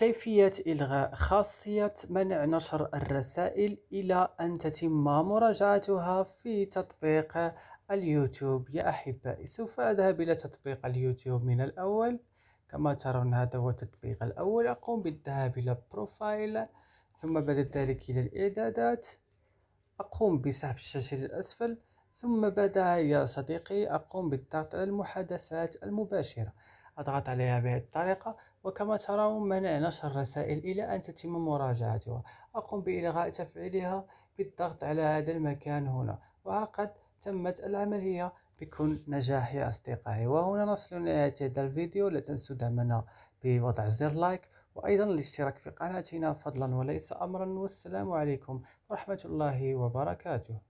كيفية إلغاء خاصية منع نشر الرسائل إلى أن تتم مراجعتها في تطبيق اليوتيوب يا أحبائي سوف أذهب إلى تطبيق اليوتيوب من الأول كما ترون هذا هو التطبيق الأول أقوم بالذهاب إلى بروفايل ثم بعد ذلك إلى الإعدادات أقوم بسحب الشاشة للأسفل ثم بعدها يا صديقي أقوم بالضغط على المحادثات المباشرة أضغط عليها بهذه الطريقة وكما ترون منع نشر الرسائل إلى أن تتم مراجعتها أقوم بإلغاء تفعيلها بالضغط على هذا المكان هنا وقد تمت العملية بكل نجاح يا أصدقائي وهنا نصل لنهاية هذا الفيديو لا تنسوا دعمنا بوضع زر لايك وأيضا الاشتراك في قناتنا فضلا وليس أمرا والسلام عليكم ورحمة الله وبركاته